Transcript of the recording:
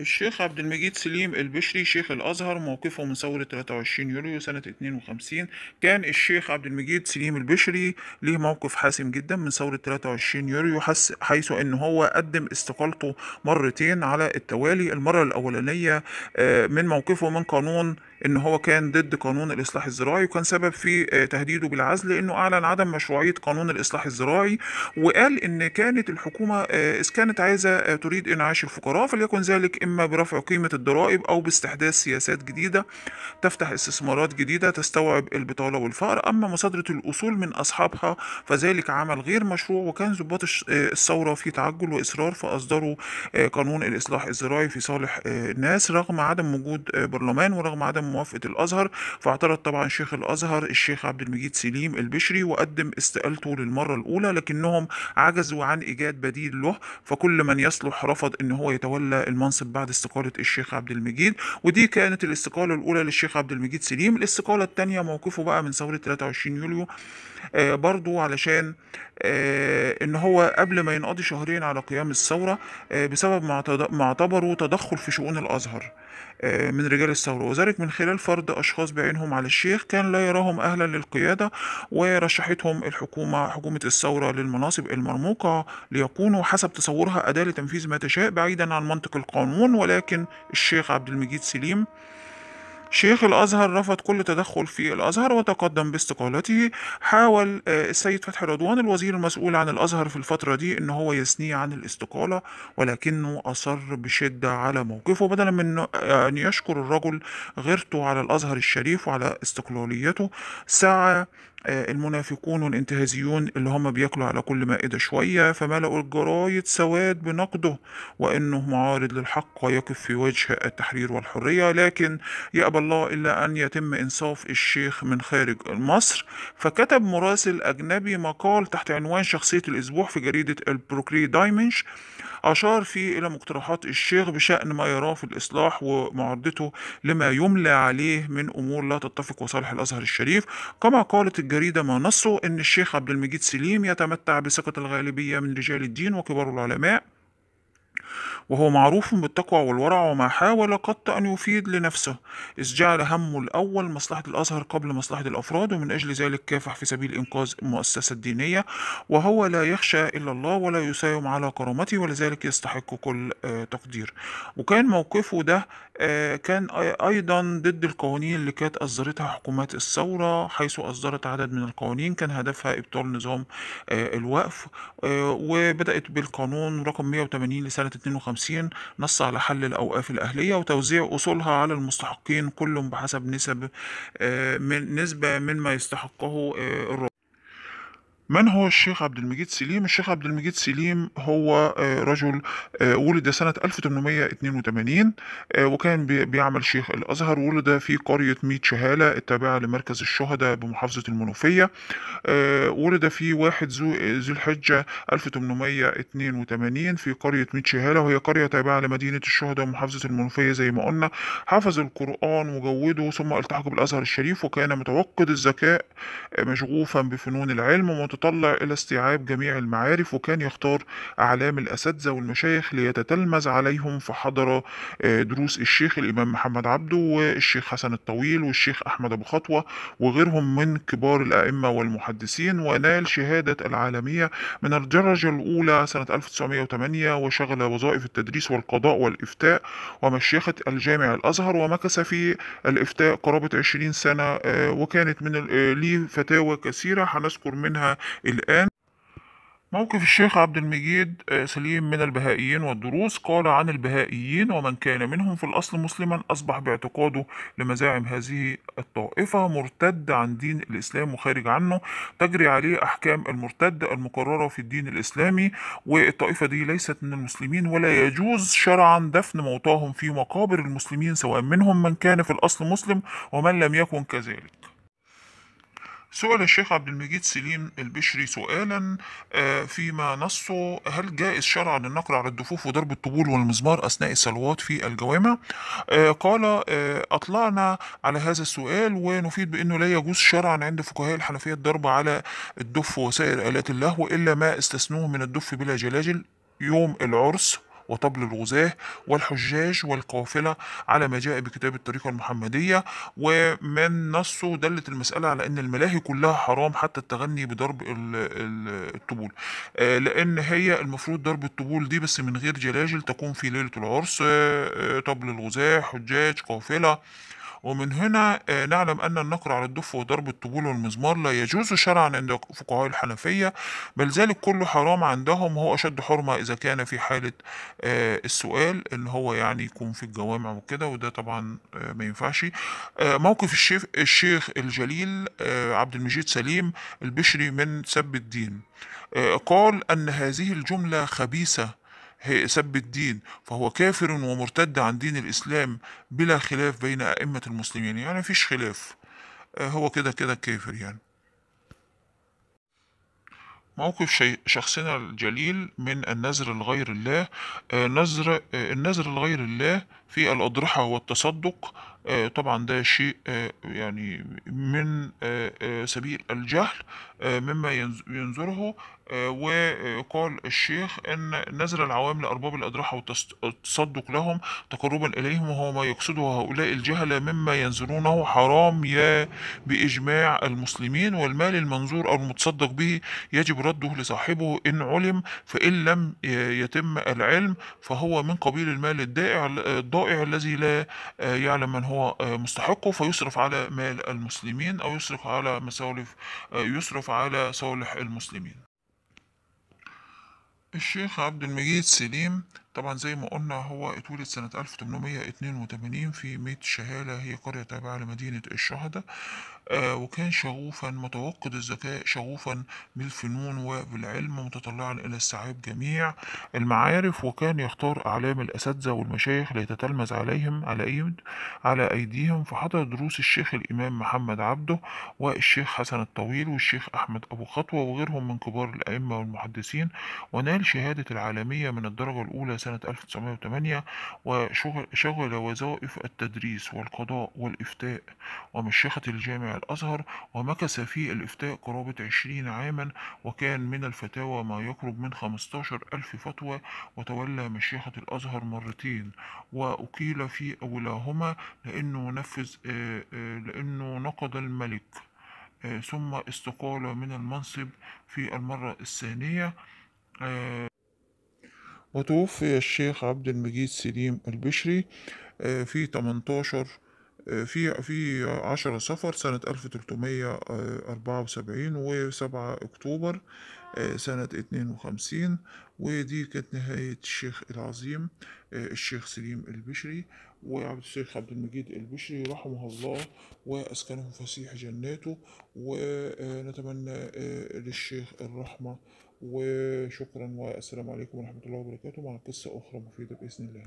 الشيخ عبد المجيد سليم البشري شيخ الأزهر موقفه من ثورة 23 يوليو سنة 52 كان الشيخ عبد المجيد سليم البشري ليه موقف حاسم جدا من ثورة 23 يوليو حيث أن هو قدم استقالته مرتين على التوالي المرة الأولانية آه، من موقفه من قانون ان هو كان ضد قانون الاصلاح الزراعي وكان سبب في آه، تهديده بالعزل لانه اعلن عدم مشروعيه قانون الاصلاح الزراعي وقال ان كانت الحكومه آه، اذا كانت عايزه آه، تريد انعاش الفقراء فليكن ذلك اما برفع قيمه الضرائب او باستحداث سياسات جديده تفتح استثمارات جديده تستوعب البطاله والفقر اما مصادره الاصول من اصحابها فذلك عمل غير مشروع وكان ضباط الثوره في تعجل واصرار فاصدروا قانون الاصلاح الزراعي في صالح الناس رغم عدم وجود برلمان ورغم عدم موافقة الأزهر فاعترض طبعا شيخ الأزهر الشيخ عبد المجيد سليم البشري وقدم استقالته للمرة الأولى لكنهم عجزوا عن إيجاد بديل له فكل من يصلح رفض إن هو يتولى المنصب بعد استقالة الشيخ عبد المجيد ودي كانت الاستقالة الأولى للشيخ عبد المجيد سليم الاستقالة الثانية موقفه بقى من ثورة 23 يوليو آه برضو علشان آه إن هو قبل ما ينقضي شهرين على قيام الثورة آه بسبب ما معتبره تدخل في شؤون الأزهر آه، من رجال الثورة وذلك من خلال فرض أشخاص بعينهم على الشيخ كان لا يراهم أهلا للقيادة ورشحتهم الحكومة حكومة الثورة للمناصب المرموقة ليكونوا حسب تصورها أداة لتنفيذ ما تشاء بعيدا عن منطق القانون ولكن الشيخ عبد المجيد سليم شيخ الأزهر رفض كل تدخل في الأزهر وتقدم باستقالته حاول آه، السيد فتحي رضوان الوزير المسؤول عن الأزهر في الفترة دي إن هو يثنيه عن الاستقالة ولكنه أصر بشدة على موقفه بدلا من آه، أن يشكر الرجل غيرته على الأزهر الشريف وعلى استقلاليته سعى آه، المنافقون والانتهازيون اللي هم بياكلوا على كل مائدة شوية فملأوا الجرايد سواد بنقده وأنه معارض للحق ويقف في وجه التحرير والحرية لكن يأبى الله إلا أن يتم إنصاف الشيخ من خارج مصر فكتب مراسل أجنبي مقال تحت عنوان شخصية الأسبوع في جريدة البروكري دايمنش أشار فيه إلى مقترحات الشيخ بشأن ما يراه في الإصلاح ومعارضته لما يملى عليه من أمور لا تتفق وصالح الأزهر الشريف كما قالت الجريدة ما نصه أن الشيخ عبد المجيد سليم يتمتع بثقة الغالبية من رجال الدين وكبار العلماء وهو معروف بالتقوى والورع وما حاول قط أن يفيد لنفسه إذ جعل همه الأول مصلحة الأزهر قبل مصلحة الأفراد ومن أجل ذلك كافح في سبيل إنقاذ المؤسسة الدينية وهو لا يخشى إلا الله ولا يساوم على كرامته ولذلك يستحق كل آه، تقدير وكان موقفه ده آه، كان أيضا ضد القوانين اللي كانت أصدرتها حكومات الثورة حيث أصدرت عدد من القوانين كان هدفها إبطال نظام آه، الوقف وبدأت بالقانون رقم 180 لسنة 52 نص على حل الأوقاف الأهلية وتوزيع أصولها على المستحقين كل بحسب نسب آه، من نسبة مما يستحقه آه، الرب من هو الشيخ عبد المجيد سليم؟ الشيخ عبد المجيد سليم هو آه، رجل آه، ولد سنة 1882 آه، وكان بيعمل شيخ الأزهر ولد في قرية ميت شهالة التابعة لمركز الشهداء بمحافظة المنوفية ولد في واحد ذو الحجة 1882 في قرية ميت شهالة وهي قرية تابعة لمدينة الشهداء ومحافظة المنوفية زي ما قلنا حفظ القرآن وجوده ثم التحق بالأزهر الشريف وكان متوقد الذكاء مشغوفا بفنون العلم تطلع إلى استيعاب جميع المعارف وكان يختار أعلام الأساتذة والمشايخ ليتتلمذ عليهم فحضر آه، دروس الشيخ الإمام محمد عبده والشيخ حسن الطويل والشيخ أحمد أبو خطوة وغيرهم من كبار الأئمة والمحدثين ونال شهادة العالمية من الدرجة الأولى سنة 1908 وشغل وظائف التدريس والقضاء والإفتاء ومشيخة الجامع الأزهر ومكث في الإفتاء قرابة 20 سنة آه، وكانت من آه، ليه فتاوى كثيرة هنذكر منها الآن موقف الشيخ عبد المجيد آه، سليم من البهائيين والدروز قال عن البهائيين ومن كان منهم في الأصل مسلما أصبح باعتقاده لمزاعم هذه الطائفة مرتد عن دين الإسلام وخارج عنه تجري عليه أحكام المرتد المقررة في الدين الإسلامي والطائفة دي ليست من المسلمين ولا يجوز شرعا دفن موتاهم في مقابر المسلمين سواء منهم من كان في الأصل مسلم ومن لم يكن كذلك سؤال الشيخ عبد المجيد سليم البشري سؤالا آه، فيما نصه هل جائز شرعا النقر على الدفوف وضرب الطبول والمزمار أثناء الصلوات في الجوامع آه، قال آه، أطلعنا على هذا السؤال ونفيد بأنه لا يجوز شرعا عند فقهاء الحنفية الضرب على الدف وسائر آلات اللهو إلا ما استثنوه من الدف بلا جلاجل يوم العرس وطبل الغزاة والحجاج والقافلة على ما جاء بكتاب الطريقة المحمدية ومن نصه دلت المسألة على أن الملاهي كلها حرام حتى التغني بضرب الطبول آه، لأن هي المفروض ضرب الطبول دي بس من غير جلاجل تكون في ليلة العرس آه، آه، طبل الغزاة حجاج قافلة ومن هنا آه، نعلم أن النقر على الدف وضرب الطبول والمزمار لا يجوز شرعا عند فقهاء الحنفية بل ذلك كله حرام عندهم هو أشد حرمة إذا كان في حالة آه، السؤال إن هو يعني يكون في الجوامع وكده وده طبعا آه، ما ينفعش موقف الشيخ الشيخ الجليل عبد المجيد سليم البشري من سب الدين قال أن هذه الجملة خبيثة سب الدين فهو كافر ومرتد عن دين الإسلام بلا خلاف بين أئمة المسلمين يعني مفيش خلاف آه، هو كده كده كافر يعني موقف شخصنا الجليل من النذر لغير الله آه، نذر آه، النذر لغير الله في الأضرحة والتصدق آه، طبعا ده شيء آه، يعني من آه، سبيل الجهل مما ينظره وقال الشيخ أن نزل العوام لأرباب الأضرحة والتصدق لهم تقربا إليهم وهو ما يقصده هؤلاء الجهلة مما ينظرونه حرام يا بإجماع المسلمين والمال المنظور أو المتصدق به يجب رده لصاحبه إن علم فإن لم يتم العلم فهو من قبيل المال الدائع الضائع الذي لا يعلم من هو هو آه، مستحقه فيصرف على مال المسلمين أو يصرف على مساولف آه، يصرف على صالح المسلمين الشيخ عبد المجيد سليم طبعا زي ما قلنا هو اتولد سنة 1882 في ميت شهالة هي قرية تابعة لمدينة الشهداء آه وكان شغوفا متوقد الذكاء شغوفا بالفنون وبالعلم متطلعا إلى استيعاب جميع المعارف وكان يختار أعلام الأساتذة والمشايخ ليتتلمذ عليهم على أيد على أيديهم فحضر دروس الشيخ الإمام محمد عبده والشيخ حسن الطويل والشيخ أحمد أبو خطوة وغيرهم من كبار الأئمة والمحدثين ونال شهادة العالمية من الدرجة الأولى سنة 1908 وشغل وظائف التدريس والقضاء والإفتاء ومشيخة الجامع الأزهر ومكث في الإفتاء قرابة عشرين عاما وكان من الفتاوى ما يقرب من خمستاشر ألف فتوى وتولى مشيخة الأزهر مرتين وأقيل في أولاهما لأنه نفذ آه، آه، لأنه نقض الملك آه، ثم استقال من المنصب في المرة الثانية وتوفي الشيخ عبد المجيد سليم البشري آه، في 18 آه، في في 10 صفر سنة 1374 آه، و7 أكتوبر سنة 52 ودي كانت نهاية الشيخ العظيم الشيخ سليم البشري وعبد الشيخ عبد المجيد البشري رحمه الله وأسكنه فسيح جناته ونتمنى للشيخ الرحمة وشكرا والسلام عليكم ورحمة الله وبركاته مع قصة أخرى مفيدة بإذن الله